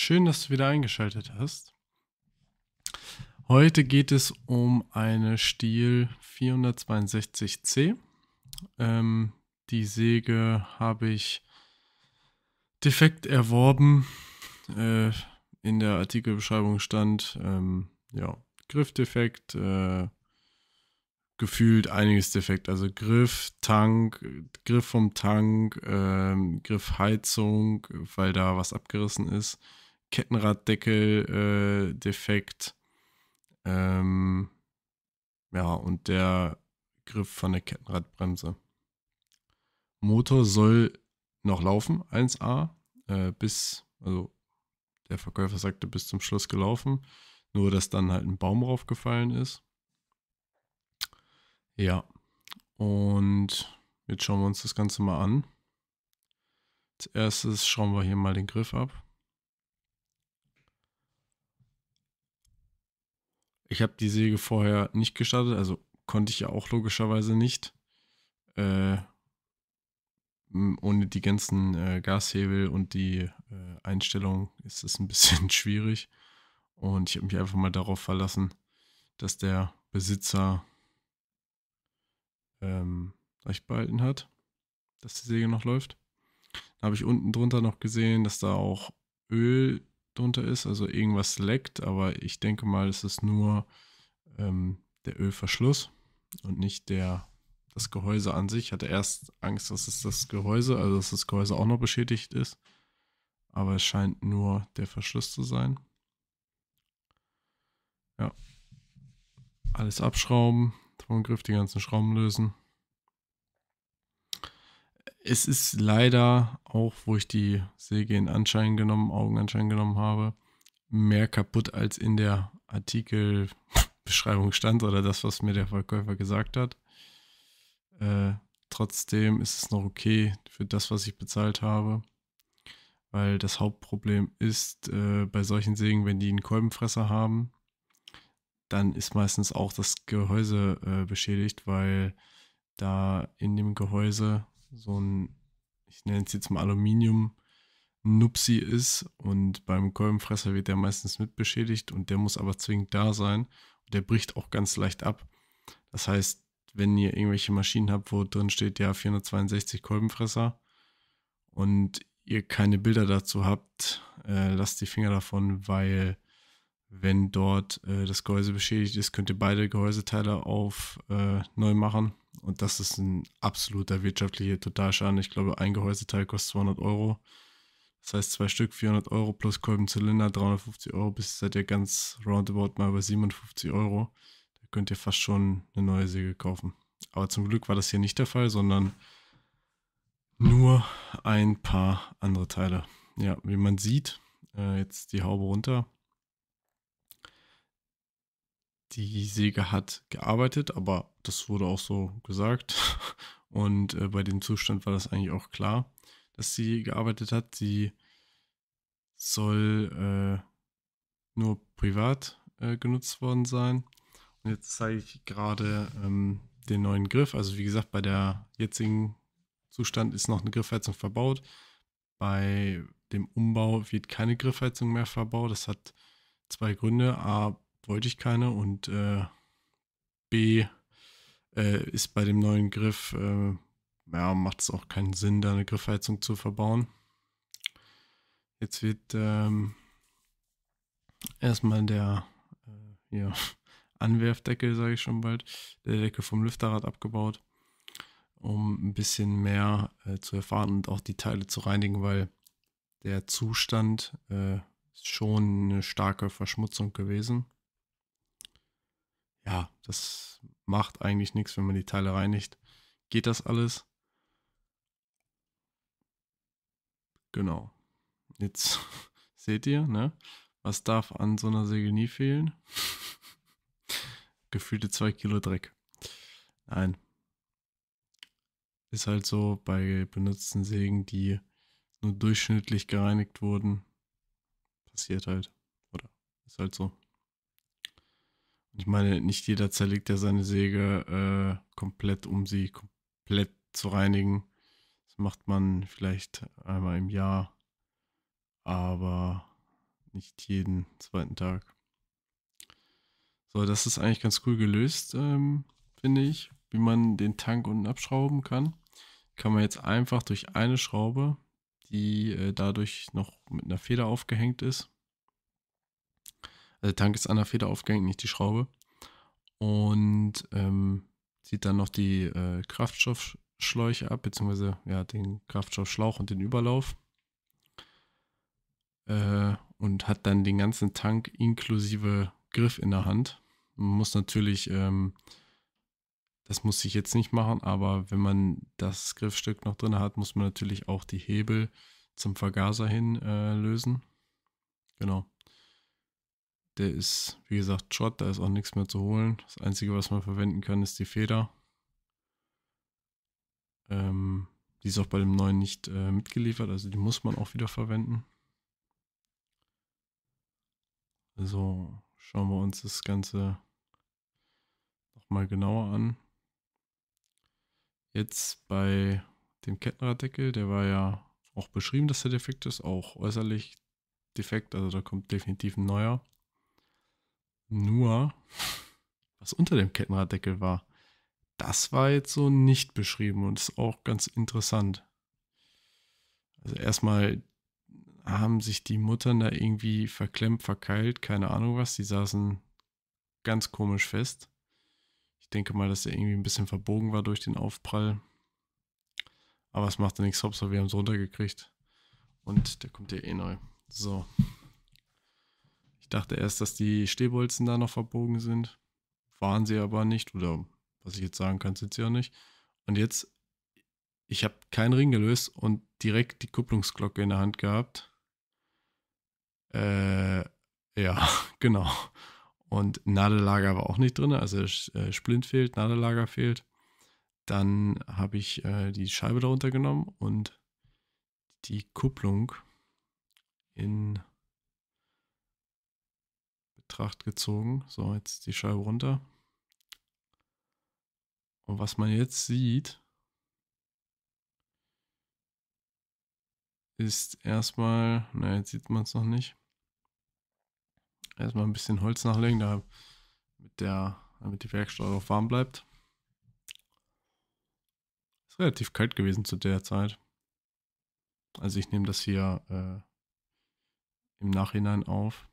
Schön, dass du wieder eingeschaltet hast. Heute geht es um eine Stiel 462C. Ähm, die Säge habe ich defekt erworben. Äh, in der Artikelbeschreibung stand, ähm, ja, Griffdefekt, äh, gefühlt einiges defekt. Also Griff, Tank, Griff vom Tank, ähm, Griffheizung, weil da was abgerissen ist. Kettenraddeckel äh, defekt. Ähm, ja, und der Griff von der Kettenradbremse. Motor soll noch laufen, 1A, äh, bis, also der Verkäufer sagte, bis zum Schluss gelaufen. Nur, dass dann halt ein Baum raufgefallen ist. Ja, und jetzt schauen wir uns das Ganze mal an. Als erstes schauen wir hier mal den Griff ab. Ich habe die Säge vorher nicht gestartet, also konnte ich ja auch logischerweise nicht. Äh, ohne die ganzen äh, Gashebel und die äh, Einstellung ist es ein bisschen schwierig. Und ich habe mich einfach mal darauf verlassen, dass der Besitzer ähm, recht behalten hat, dass die Säge noch läuft. Da habe ich unten drunter noch gesehen, dass da auch Öl drunter ist, also irgendwas leckt, aber ich denke mal, es ist nur ähm, der Ölverschluss und nicht der, das Gehäuse an sich. Ich hatte erst Angst, dass es das Gehäuse, also dass das Gehäuse auch noch beschädigt ist, aber es scheint nur der Verschluss zu sein. Ja. Alles abschrauben, vom Griff die ganzen Schrauben lösen es ist leider auch, wo ich die Säge in Anschein genommen, Augenanschein genommen habe, mehr kaputt als in der Artikelbeschreibung stand oder das, was mir der Verkäufer gesagt hat. Äh, trotzdem ist es noch okay für das, was ich bezahlt habe. Weil das Hauptproblem ist äh, bei solchen Sägen, wenn die einen Kolbenfresser haben, dann ist meistens auch das Gehäuse äh, beschädigt, weil da in dem Gehäuse so ein, ich nenne es jetzt mal Aluminium, Nupsi ist und beim Kolbenfresser wird der meistens mit beschädigt und der muss aber zwingend da sein. Und der bricht auch ganz leicht ab. Das heißt, wenn ihr irgendwelche Maschinen habt, wo drin steht, ja, 462 Kolbenfresser und ihr keine Bilder dazu habt, äh, lasst die Finger davon, weil wenn dort äh, das Gehäuse beschädigt ist, könnt ihr beide Gehäuseteile auf äh, neu machen und das ist ein absoluter wirtschaftlicher Totalschaden. Ich glaube, ein Gehäuseteil kostet 200 Euro. Das heißt, zwei Stück 400 Euro plus Kolbenzylinder 350 Euro. Bis seid ihr ganz roundabout mal bei 57 Euro. Da könnt ihr fast schon eine neue Säge kaufen. Aber zum Glück war das hier nicht der Fall, sondern nur ein paar andere Teile. Ja, wie man sieht, äh, jetzt die Haube runter die Säge hat gearbeitet, aber das wurde auch so gesagt. Und äh, bei dem Zustand war das eigentlich auch klar, dass sie gearbeitet hat. Sie soll äh, nur privat äh, genutzt worden sein. Und jetzt zeige ich gerade ähm, den neuen Griff. Also wie gesagt, bei der jetzigen Zustand ist noch eine Griffheizung verbaut. Bei dem Umbau wird keine Griffheizung mehr verbaut. Das hat zwei Gründe. A, wollte ich keine und äh, B äh, ist bei dem neuen Griff, äh, ja, macht es auch keinen Sinn, da eine Griffheizung zu verbauen. Jetzt wird ähm, erstmal der äh, ja, Anwerfdeckel, sage ich schon bald, der Deckel vom Lüfterrad abgebaut, um ein bisschen mehr äh, zu erfahren und auch die Teile zu reinigen, weil der Zustand äh, ist schon eine starke Verschmutzung gewesen ja, das macht eigentlich nichts, wenn man die Teile reinigt. Geht das alles? Genau. Jetzt seht ihr, ne? Was darf an so einer Säge nie fehlen? Gefühlte zwei Kilo Dreck. Nein. Ist halt so bei benutzten Sägen, die nur durchschnittlich gereinigt wurden. Passiert halt. Oder ist halt so. Ich meine, nicht jeder zerlegt ja seine Säge äh, komplett, um sie komplett zu reinigen. Das macht man vielleicht einmal im Jahr, aber nicht jeden zweiten Tag. So, das ist eigentlich ganz cool gelöst, ähm, finde ich, wie man den Tank unten abschrauben kann. Kann man jetzt einfach durch eine Schraube, die äh, dadurch noch mit einer Feder aufgehängt ist, also äh, der Tank ist an der Feder aufgehängt, nicht die Schraube. Und ähm, zieht dann noch die äh, Kraftstoffschläuche ab, beziehungsweise ja, den Kraftstoffschlauch und den Überlauf. Äh, und hat dann den ganzen Tank inklusive Griff in der Hand. Man muss natürlich, ähm, das muss ich jetzt nicht machen, aber wenn man das Griffstück noch drin hat, muss man natürlich auch die Hebel zum Vergaser hin äh, lösen. Genau. Der ist, wie gesagt, Schrott, da ist auch nichts mehr zu holen. Das Einzige, was man verwenden kann, ist die Feder. Ähm, die ist auch bei dem neuen nicht äh, mitgeliefert, also die muss man auch wieder verwenden. So, schauen wir uns das Ganze nochmal genauer an. Jetzt bei dem Kettenraddeckel, der war ja auch beschrieben, dass der defekt ist, auch äußerlich defekt, also da kommt definitiv ein neuer. Nur, was unter dem Kettenraddeckel war, das war jetzt so nicht beschrieben und ist auch ganz interessant. Also erstmal haben sich die Muttern da irgendwie verklemmt, verkeilt, keine Ahnung was. Die saßen ganz komisch fest. Ich denke mal, dass er irgendwie ein bisschen verbogen war durch den Aufprall. Aber es machte nichts, Hauptsache wir haben es runtergekriegt. Und der kommt ja eh neu. So. Ich dachte erst, dass die Stehbolzen da noch verbogen sind. Waren sie aber nicht. Oder was ich jetzt sagen kann, sind sie auch nicht. Und jetzt, ich habe keinen Ring gelöst und direkt die Kupplungsglocke in der Hand gehabt. Äh, ja, genau. Und Nadellager war auch nicht drin, also äh, Splint fehlt, Nadellager fehlt. Dann habe ich äh, die Scheibe darunter genommen und die Kupplung in Betracht gezogen. So, jetzt die Scheibe runter. Und was man jetzt sieht, ist erstmal, na jetzt sieht man es noch nicht, erstmal ein bisschen Holz nachlegen, da der, damit die Werkstatt auch warm bleibt. Ist relativ kalt gewesen zu der Zeit. Also ich nehme das hier äh, im Nachhinein auf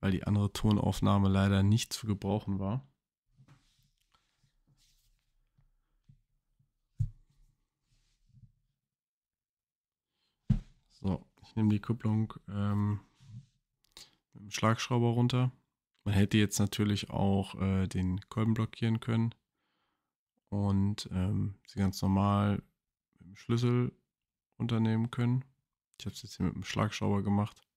weil die andere Tonaufnahme leider nicht zu gebrauchen war. So, ich nehme die Kupplung ähm, mit dem Schlagschrauber runter. Man hätte jetzt natürlich auch äh, den Kolben blockieren können und ähm, sie ganz normal mit dem Schlüssel unternehmen können. Ich habe es jetzt hier mit dem Schlagschrauber gemacht.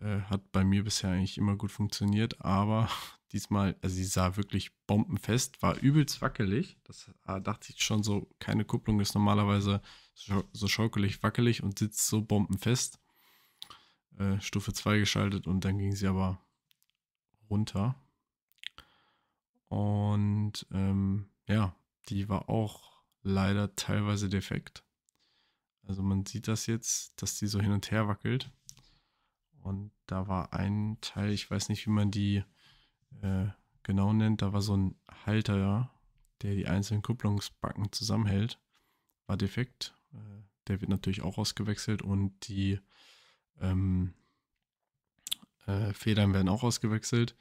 Äh, hat bei mir bisher eigentlich immer gut funktioniert, aber diesmal, also sie sah wirklich bombenfest, war übelst wackelig. Das äh, dachte ich schon so, keine Kupplung ist normalerweise so, so schaukelig, wackelig und sitzt so bombenfest. Äh, Stufe 2 geschaltet und dann ging sie aber runter. Und ähm, ja, die war auch leider teilweise defekt. Also man sieht das jetzt, dass die so hin und her wackelt. Und da war ein Teil, ich weiß nicht, wie man die äh, genau nennt, da war so ein Halter, der die einzelnen Kupplungsbacken zusammenhält, war defekt. Äh, der wird natürlich auch ausgewechselt und die ähm, äh, Federn werden auch ausgewechselt.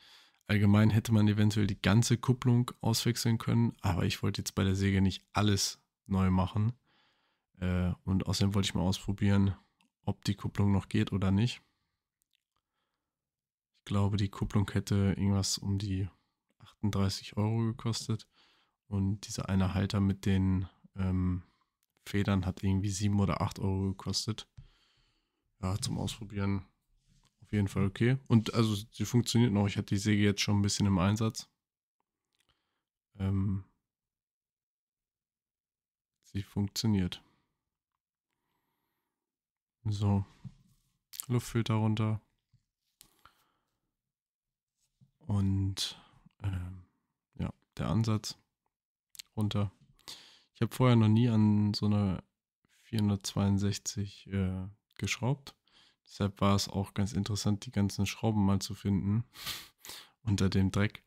Allgemein hätte man eventuell die ganze Kupplung auswechseln können, aber ich wollte jetzt bei der Säge nicht alles neu machen. Äh, und außerdem wollte ich mal ausprobieren, ob die Kupplung noch geht oder nicht glaube, die Kupplung hätte irgendwas um die 38 Euro gekostet. Und dieser eine Halter mit den ähm, Federn hat irgendwie 7 oder 8 Euro gekostet. Ja, zum Ausprobieren auf jeden Fall okay. Und also sie funktioniert noch. Ich hatte die Säge jetzt schon ein bisschen im Einsatz. Ähm, sie funktioniert. So. Luftfilter runter. Und äh, ja, der Ansatz runter. Ich habe vorher noch nie an so einer 462 äh, geschraubt. Deshalb war es auch ganz interessant, die ganzen Schrauben mal zu finden unter dem Dreck.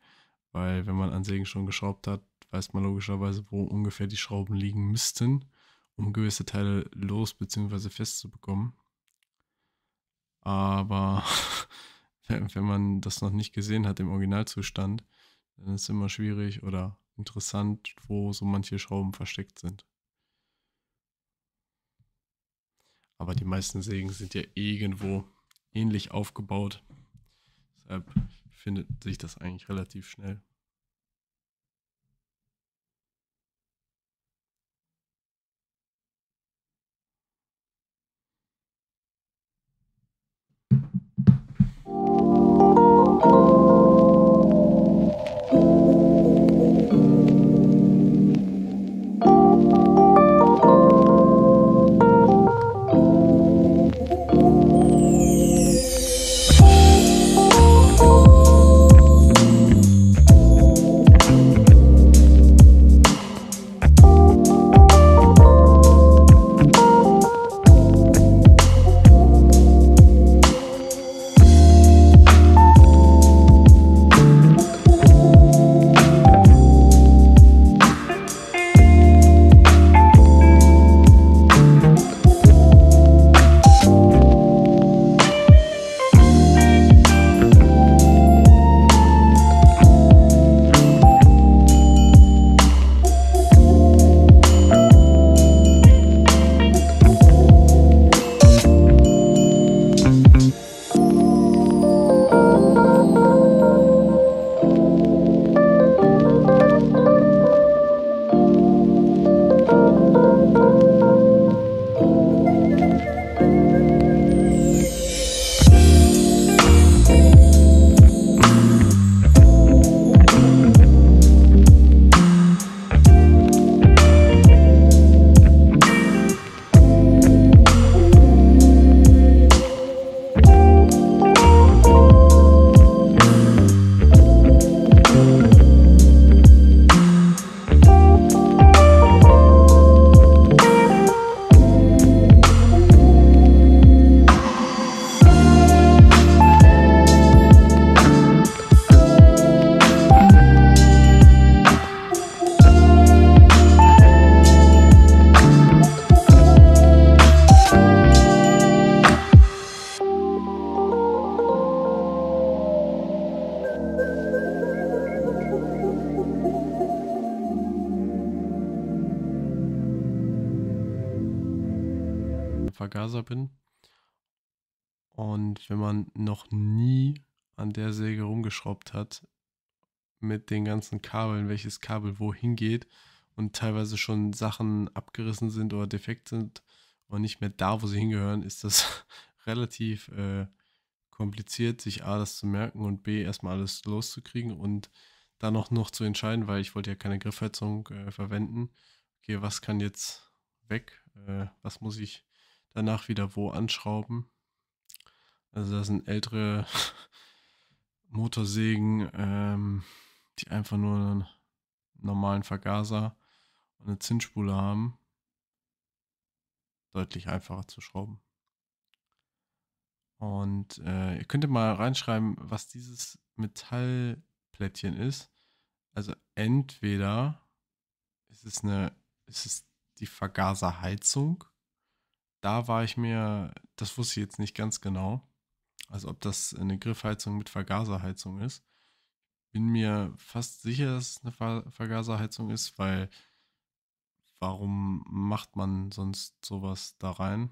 Weil wenn man an Sägen schon geschraubt hat, weiß man logischerweise, wo ungefähr die Schrauben liegen müssten, um gewisse Teile los bzw. festzubekommen. Aber wenn man das noch nicht gesehen hat im Originalzustand, dann ist es immer schwierig oder interessant, wo so manche Schrauben versteckt sind. Aber die meisten Sägen sind ja irgendwo ähnlich aufgebaut. Deshalb findet sich das eigentlich relativ schnell. Thank you. bin. Und wenn man noch nie an der Säge rumgeschraubt hat, mit den ganzen Kabeln, welches Kabel wohin geht und teilweise schon Sachen abgerissen sind oder defekt sind und nicht mehr da, wo sie hingehören, ist das relativ äh, kompliziert, sich A, das zu merken und B, erstmal alles loszukriegen und dann auch noch zu entscheiden, weil ich wollte ja keine Griffheizung äh, verwenden. Okay, was kann jetzt weg? Äh, was muss ich danach wieder wo anschrauben. Also das sind ältere Motorsägen, ähm, die einfach nur einen normalen Vergaser und eine Zinsspule haben. Deutlich einfacher zu schrauben. Und äh, ihr könntet mal reinschreiben, was dieses Metallplättchen ist. Also entweder ist es eine, ist es die Vergaserheizung da war ich mir, das wusste ich jetzt nicht ganz genau, also ob das eine Griffheizung mit Vergaserheizung ist. Bin mir fast sicher, dass es eine Vergaserheizung ist, weil warum macht man sonst sowas da rein?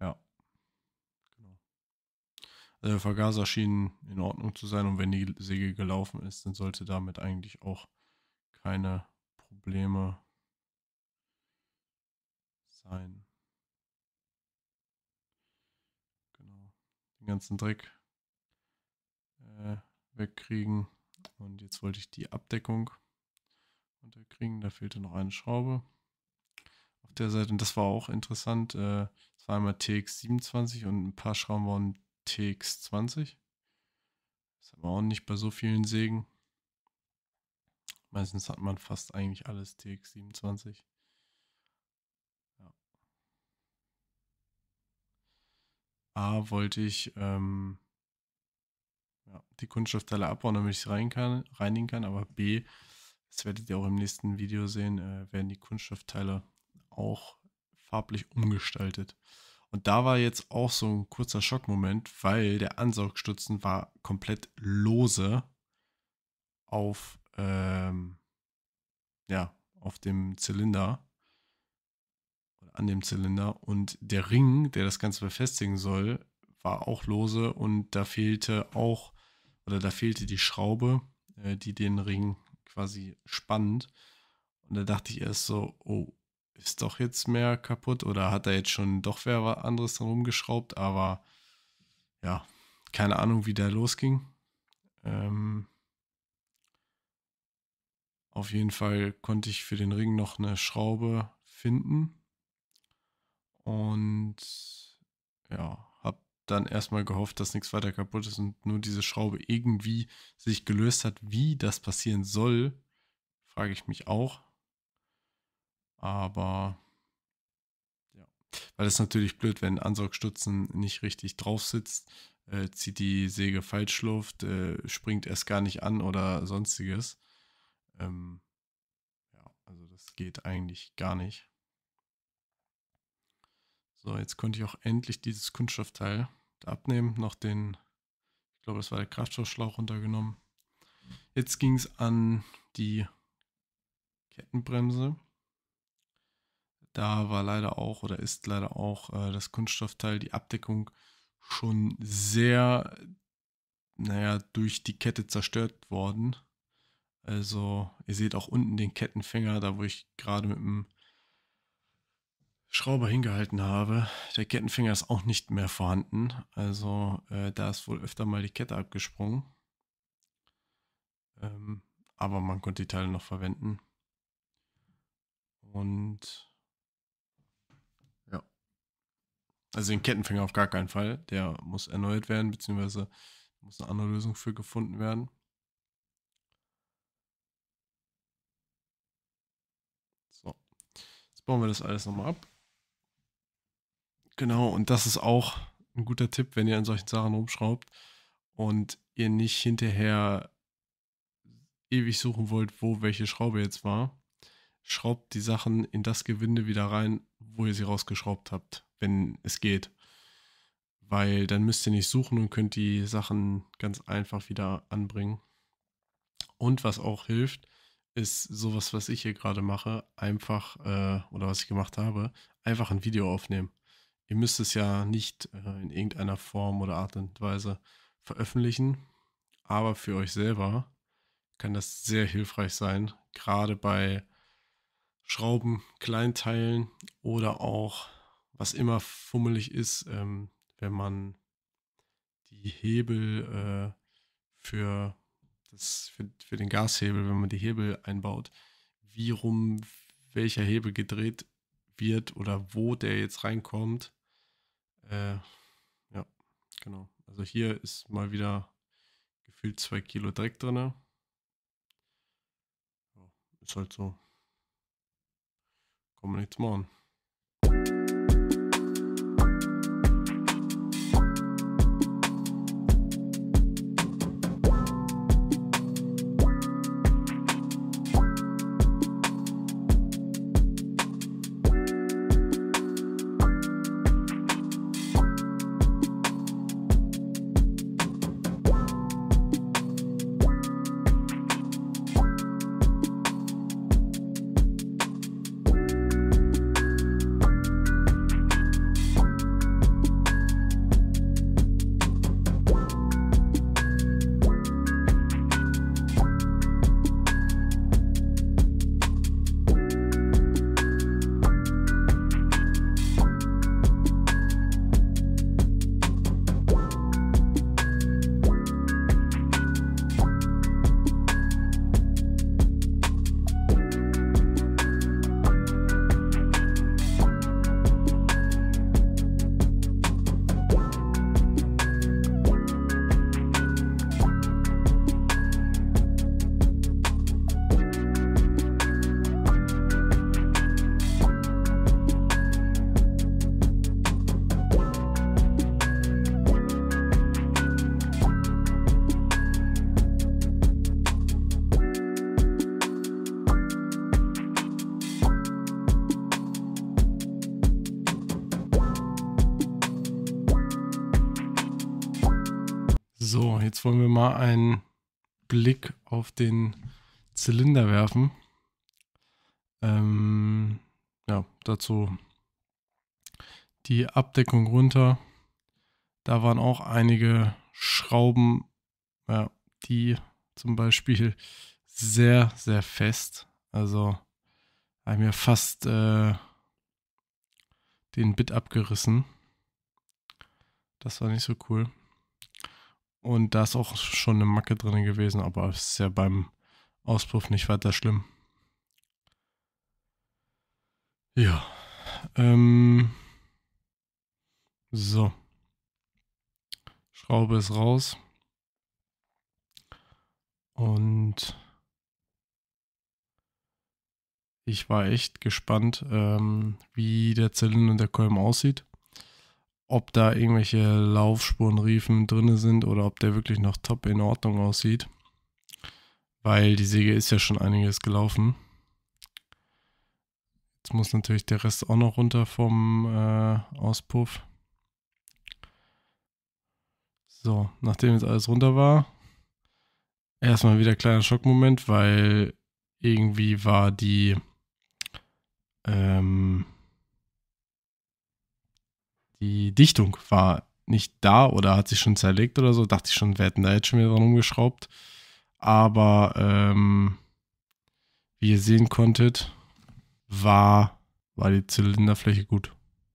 Ja. Genau. Also Vergaser schienen in Ordnung zu sein und wenn die Säge gelaufen ist, dann sollte damit eigentlich auch keine Probleme sein. Genau. Den ganzen Dreck äh, wegkriegen. Und jetzt wollte ich die Abdeckung unterkriegen. Da fehlte noch eine Schraube. Auf der Seite, und das war auch interessant, äh, war einmal TX27 und ein paar Schrauben waren TX20. Das hat man auch nicht bei so vielen Sägen. Meistens hat man fast eigentlich alles TX27. A, wollte ich ähm, ja, die Kunststoffteile abbauen, damit ich sie rein kann, reinigen kann, aber B, das werdet ihr auch im nächsten Video sehen, äh, werden die Kunststoffteile auch farblich umgestaltet. Und da war jetzt auch so ein kurzer Schockmoment, weil der Ansaugstutzen war komplett lose auf, ähm, ja, auf dem Zylinder an dem Zylinder und der Ring, der das Ganze befestigen soll, war auch lose und da fehlte auch, oder da fehlte die Schraube, äh, die den Ring quasi spannt. Und da dachte ich erst so, oh, ist doch jetzt mehr kaputt oder hat da jetzt schon doch wer anderes dran rumgeschraubt, aber ja, keine Ahnung, wie der losging. Ähm, auf jeden Fall konnte ich für den Ring noch eine Schraube finden. Und ja, hab dann erstmal gehofft, dass nichts weiter kaputt ist und nur diese Schraube irgendwie sich gelöst hat. Wie das passieren soll, frage ich mich auch. Aber ja, weil es natürlich blöd, wenn Ansaugstutzen nicht richtig drauf sitzt, äh, zieht die Säge falsch Luft, äh, springt erst gar nicht an oder sonstiges. Ähm, ja, also das geht eigentlich gar nicht. So, jetzt konnte ich auch endlich dieses Kunststoffteil abnehmen, noch den, ich glaube, das war der Kraftstoffschlauch runtergenommen. Jetzt ging es an die Kettenbremse. Da war leider auch oder ist leider auch äh, das Kunststoffteil, die Abdeckung schon sehr, naja, durch die Kette zerstört worden. Also ihr seht auch unten den Kettenfänger, da wo ich gerade mit dem Schrauber hingehalten habe. Der Kettenfinger ist auch nicht mehr vorhanden. Also äh, da ist wohl öfter mal die Kette abgesprungen. Ähm, aber man konnte die Teile noch verwenden. Und ja. Also den Kettenfinger auf gar keinen Fall. Der muss erneuert werden, beziehungsweise muss eine andere Lösung für gefunden werden. So. Jetzt bauen wir das alles nochmal ab. Genau, und das ist auch ein guter Tipp, wenn ihr an solchen Sachen rumschraubt und ihr nicht hinterher ewig suchen wollt, wo welche Schraube jetzt war. Schraubt die Sachen in das Gewinde wieder rein, wo ihr sie rausgeschraubt habt, wenn es geht. Weil dann müsst ihr nicht suchen und könnt die Sachen ganz einfach wieder anbringen. Und was auch hilft, ist sowas, was ich hier gerade mache, einfach, äh, oder was ich gemacht habe, einfach ein Video aufnehmen ihr müsst es ja nicht äh, in irgendeiner Form oder Art und Weise veröffentlichen, aber für euch selber kann das sehr hilfreich sein, gerade bei Schrauben, Kleinteilen oder auch, was immer fummelig ist, ähm, wenn man die Hebel äh, für, das, für, für den Gashebel, wenn man die Hebel einbaut, wie rum welcher Hebel gedreht wird oder wo der jetzt reinkommt. Äh, ja, genau. Also hier ist mal wieder gefühlt zwei Kilo Dreck drin. Ist halt so. Kann man nichts machen. mal einen Blick auf den Zylinder werfen. Ähm, ja, dazu die Abdeckung runter. Da waren auch einige Schrauben, ja, die zum Beispiel sehr, sehr fest. Also haben mir fast äh, den Bit abgerissen. Das war nicht so cool. Und da ist auch schon eine Macke drin gewesen, aber es ist ja beim Auspuff nicht weiter schlimm. Ja. Ähm. So. Schraube ist raus. Und ich war echt gespannt, ähm, wie der Zylinder und der Kolben aussieht ob da irgendwelche Laufspurenriefen drin sind oder ob der wirklich noch top in Ordnung aussieht. Weil die Säge ist ja schon einiges gelaufen. Jetzt muss natürlich der Rest auch noch runter vom äh, Auspuff. So, nachdem jetzt alles runter war, erstmal wieder kleiner Schockmoment, weil irgendwie war die ähm, die Dichtung war nicht da oder hat sich schon zerlegt oder so. Dachte ich schon, wir hätten da jetzt schon wieder dran umgeschraubt. Aber ähm, wie ihr sehen konntet, war, war die Zylinderfläche gut.